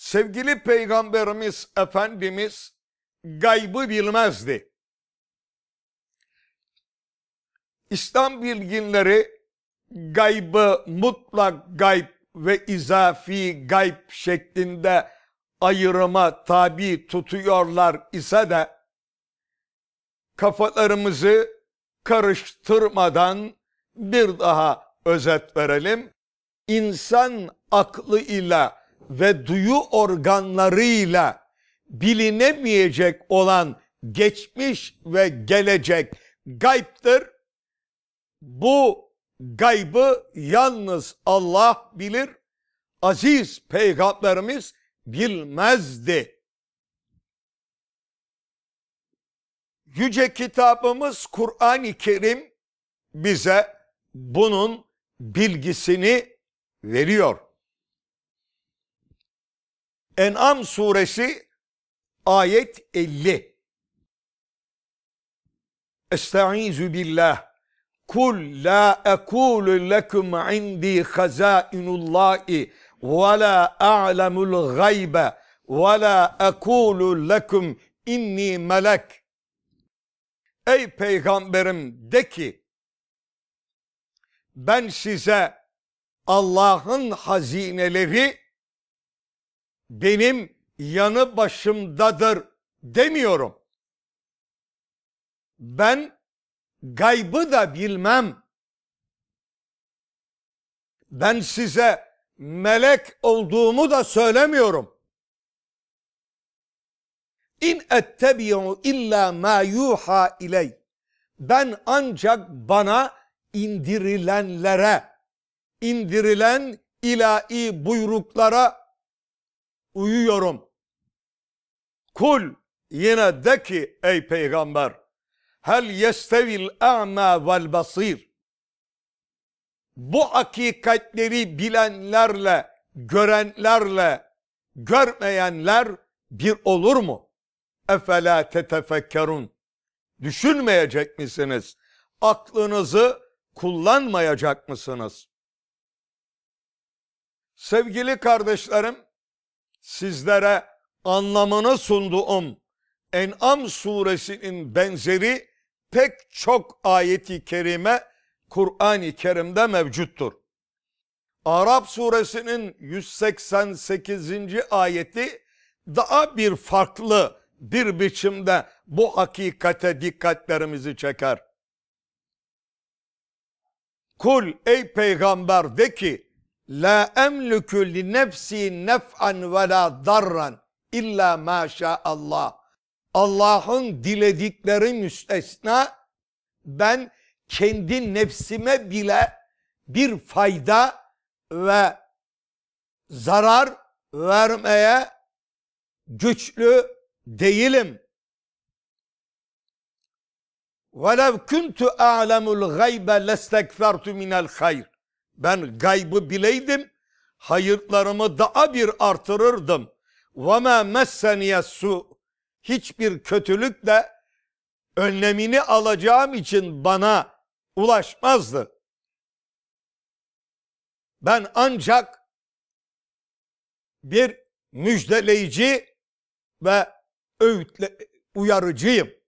Sevgili Peygamberimiz Efendimiz gaybı bilmezdi. İslam bilginleri gaybı mutlak gayb ve izafi gayb şeklinde ayırıma tabi tutuyorlar ise de kafalarımızı karıştırmadan bir daha özet verelim. İnsan aklı ile ve duyu organlarıyla bilinemeyecek olan geçmiş ve gelecek gayptır. Bu gaybı yalnız Allah bilir. Aziz peygamberimiz bilmezdi. Yüce kitabımız Kur'an-ı Kerim bize bunun bilgisini veriyor. En'am suresi ayet 50. Estaizu billah. Kul la ekulu lekum indi hazainullahi ve la a'lemul gaybe ve la ekulu lekum inni melek. Ey peygamberim de ki ben size Allah'ın hazineleri benim yanı başımdadır demiyorum. Ben gaybı da bilmem. Ben size melek olduğumu da söylemiyorum. İn ettebi'u illa ma yuha iley. Ben ancak bana indirilenlere, indirilen ilahi buyruklara uyuyorum. Kul yine de ki ey peygamber hel yestevil a'ma vel basir bu hakikatleri bilenlerle, görenlerle, görmeyenler bir olur mu? Efela tetefekkerun. Düşünmeyecek misiniz? Aklınızı kullanmayacak mısınız? Sevgili kardeşlerim, sizlere anlamını sunduğum En'am suresinin benzeri pek çok ayeti kerime Kur'an-ı Kerim'de mevcuttur. Arap suresinin 188. ayeti daha bir farklı bir biçimde bu hakikate dikkatlerimizi çeker. Kul ey peygamber de ki La emlükü li nefsi nef'an ve la darran illa ma Allah. Allah'ın diledikleri müstesna ben kendi nefsime bile bir fayda ve zarar vermeye güçlü değilim. Ve وَلَوْ كُنْتُ أَعْلَمُ الْغَيْبَ لَسْتَكْفَرْتُ مِنَ الْخَيْرِ ben gaybı bileydim hayırlarımı daha bir artırırdım. وَمَا مَسَّنِيَ su Hiçbir kötülük de önlemini alacağım için bana ulaşmazdı. Ben ancak bir müjdeleyici ve öğütle, uyarıcıyım.